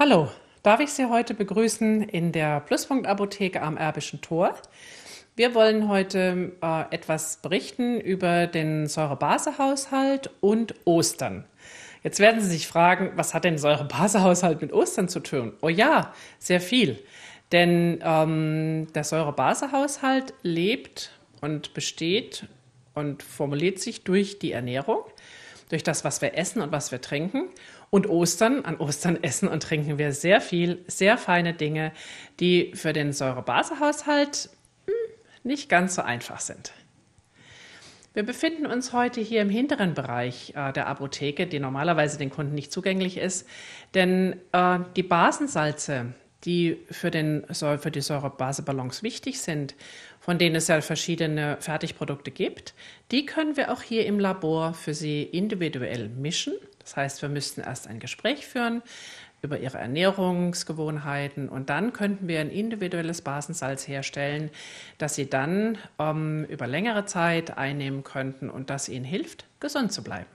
Hallo, darf ich Sie heute begrüßen in der Pluspunkt Apotheke am Erbischen Tor. Wir wollen heute äh, etwas berichten über den Säure-Base-Haushalt und Ostern. Jetzt werden Sie sich fragen, was hat denn Säure-Base-Haushalt mit Ostern zu tun? Oh ja, sehr viel. Denn ähm, der Säure-Base-Haushalt lebt und besteht und formuliert sich durch die Ernährung, durch das, was wir essen und was wir trinken. Und Ostern, an Ostern essen und trinken wir sehr viel, sehr feine Dinge, die für den Säurebasehaushalt hm, nicht ganz so einfach sind. Wir befinden uns heute hier im hinteren Bereich äh, der Apotheke, die normalerweise den Kunden nicht zugänglich ist, denn äh, die Basensalze, die für, den, für die Säure-Base-Balance wichtig sind, von denen es ja verschiedene Fertigprodukte gibt, die können wir auch hier im Labor für Sie individuell mischen. Das heißt, wir müssten erst ein Gespräch führen über Ihre Ernährungsgewohnheiten und dann könnten wir ein individuelles Basensalz herstellen, das Sie dann ähm, über längere Zeit einnehmen könnten und das Ihnen hilft, gesund zu bleiben.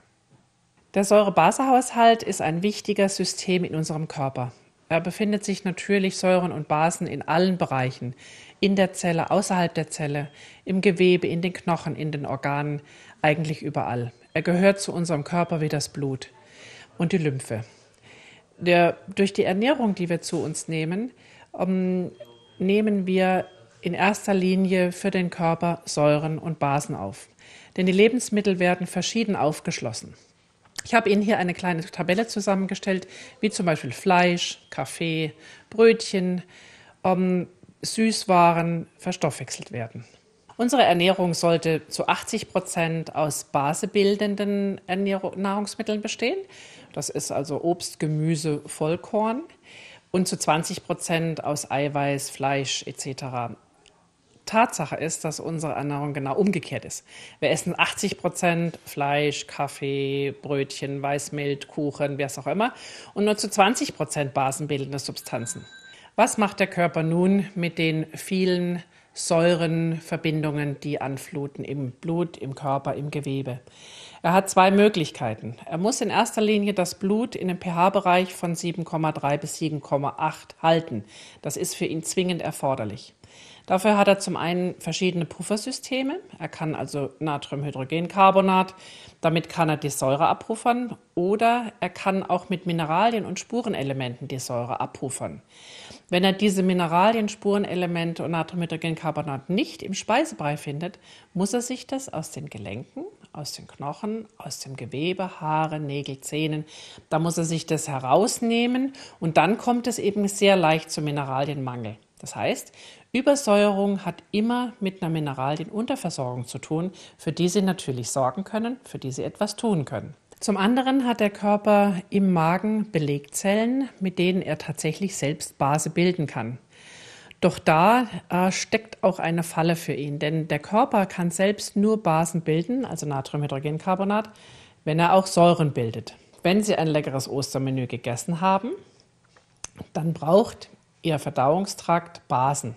Der Säure-Base-Haushalt ist ein wichtiges System in unserem Körper äh, befindet sich natürlich Säuren und Basen in allen Bereichen, in der Zelle, außerhalb der Zelle, im Gewebe, in den Knochen, in den Organen, eigentlich überall. Er gehört zu unserem Körper wie das Blut und die Lymphe. Der, durch die Ernährung, die wir zu uns nehmen, um, ähm, nehmen wir in erster Linie für den Körper Säuren und Basen auf. Denn die Lebensmittel werden verschieden aufgeschlossen. Ich habe Ihnen hier eine kleine Tabelle zusammengestellt, wie zum Beispiel Fleisch, Kaffee, Brötchen, ähm, Süßwaren verstoffwechselt werden. Unsere Ernährung sollte zu 80 Prozent aus basebildenden Nahrungsmitteln bestehen. Das ist also Obst, Gemüse, Vollkorn und zu 20 Prozent aus Eiweiß, Fleisch etc. Tatsache ist, dass unsere Ernährung genau umgekehrt ist. Wir essen 80 Prozent Fleisch, Kaffee, Brötchen, Weißmilch, Kuchen, wer es auch immer und nur zu 20 Prozent basenbildende Substanzen. Was macht der Körper nun mit den vielen Säurenverbindungen, die anfluten im Blut, im Körper, im Gewebe? Er hat zwei Möglichkeiten. Er muss in erster Linie das Blut in einem pH-Bereich von 7,3 bis 7,8 halten. Das ist für ihn zwingend erforderlich. Dafür hat er zum einen verschiedene Puffersysteme. Er kann also Natriumhydrogencarbonat, damit kann er die Säure abpuffern oder er kann auch mit Mineralien und Spurenelementen die Säure abpuffern. Wenn er diese Mineralien, Spurenelemente und Natriumhydrogencarbonat nicht im Speisebrei findet, muss er sich das aus den Gelenken, aus den Knochen, aus dem Gewebe, Haare, Nägel, Zähnen. Da muss er sich das herausnehmen und dann kommt es eben sehr leicht zum Mineralienmangel. Das heißt, Übersäuerung hat immer mit einer Mineralienunterversorgung zu tun, für die Sie natürlich sorgen können, für die Sie etwas tun können. Zum anderen hat der Körper im Magen Belegzellen, mit denen er tatsächlich selbst Base bilden kann. Doch da äh, steckt auch eine Falle für ihn, denn der Körper kann selbst nur Basen bilden, also Natriumhydrogencarbonat, wenn er auch Säuren bildet. Wenn Sie ein leckeres Ostermenü gegessen haben, dann braucht Ihr Verdauungstrakt Basen.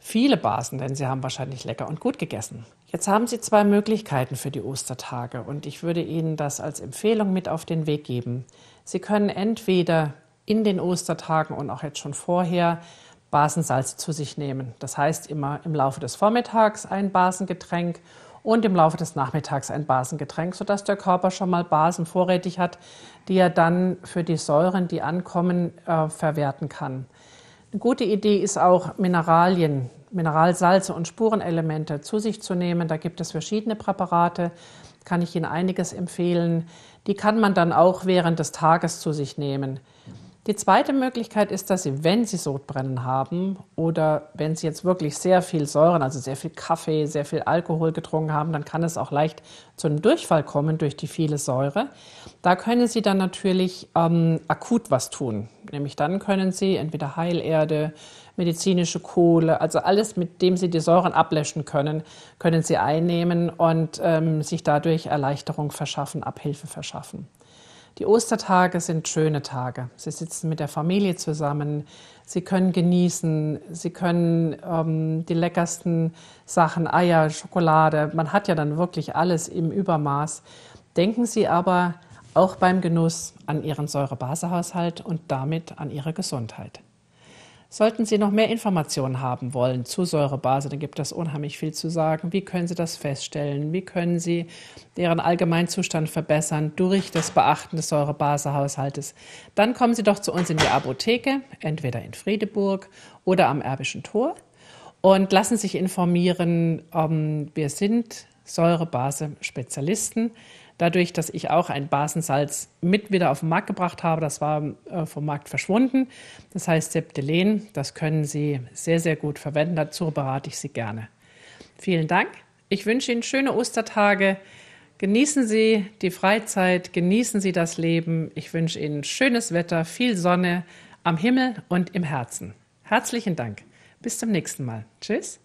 Viele Basen, denn Sie haben wahrscheinlich lecker und gut gegessen. Jetzt haben Sie zwei Möglichkeiten für die Ostertage und ich würde Ihnen das als Empfehlung mit auf den Weg geben. Sie können entweder in den Ostertagen und auch jetzt schon vorher Basensalze zu sich nehmen. Das heißt immer im Laufe des Vormittags ein Basengetränk und im Laufe des Nachmittags ein Basengetränk, sodass der Körper schon mal Basen vorrätig hat, die er dann für die Säuren, die ankommen, äh, verwerten kann. Eine gute Idee ist auch, Mineralien, Mineralsalze und Spurenelemente zu sich zu nehmen. Da gibt es verschiedene Präparate, kann ich Ihnen einiges empfehlen. Die kann man dann auch während des Tages zu sich nehmen. Die zweite Möglichkeit ist, dass Sie, wenn Sie Sodbrennen haben oder wenn Sie jetzt wirklich sehr viel Säuren, also sehr viel Kaffee, sehr viel Alkohol getrunken haben, dann kann es auch leicht zu einem Durchfall kommen durch die viele Säure. Da können Sie dann natürlich ähm, akut was tun. Nämlich dann können Sie entweder Heilerde, medizinische Kohle, also alles, mit dem Sie die Säuren ablöschen können, können Sie einnehmen und ähm, sich dadurch Erleichterung verschaffen, Abhilfe verschaffen. Die Ostertage sind schöne Tage. Sie sitzen mit der Familie zusammen, sie können genießen, sie können ähm, die leckersten Sachen, Eier, Schokolade, man hat ja dann wirklich alles im Übermaß. Denken Sie aber auch beim Genuss an Ihren Säurebasehaushalt und damit an Ihre Gesundheit. Sollten Sie noch mehr Informationen haben wollen zu Säurebase, dann gibt es unheimlich viel zu sagen. Wie können Sie das feststellen? Wie können Sie Ihren Allgemeinzustand verbessern durch das Beachten des Säurebasehaushaltes? Dann kommen Sie doch zu uns in die Apotheke, entweder in Friedeburg oder am Erbischen Tor und lassen sich informieren. Ähm, wir sind Säurebase-Spezialisten dadurch, dass ich auch ein Basensalz mit wieder auf den Markt gebracht habe. Das war äh, vom Markt verschwunden. Das heißt Septelen, das können Sie sehr, sehr gut verwenden. Dazu berate ich Sie gerne. Vielen Dank. Ich wünsche Ihnen schöne Ostertage. Genießen Sie die Freizeit, genießen Sie das Leben. Ich wünsche Ihnen schönes Wetter, viel Sonne am Himmel und im Herzen. Herzlichen Dank. Bis zum nächsten Mal. Tschüss.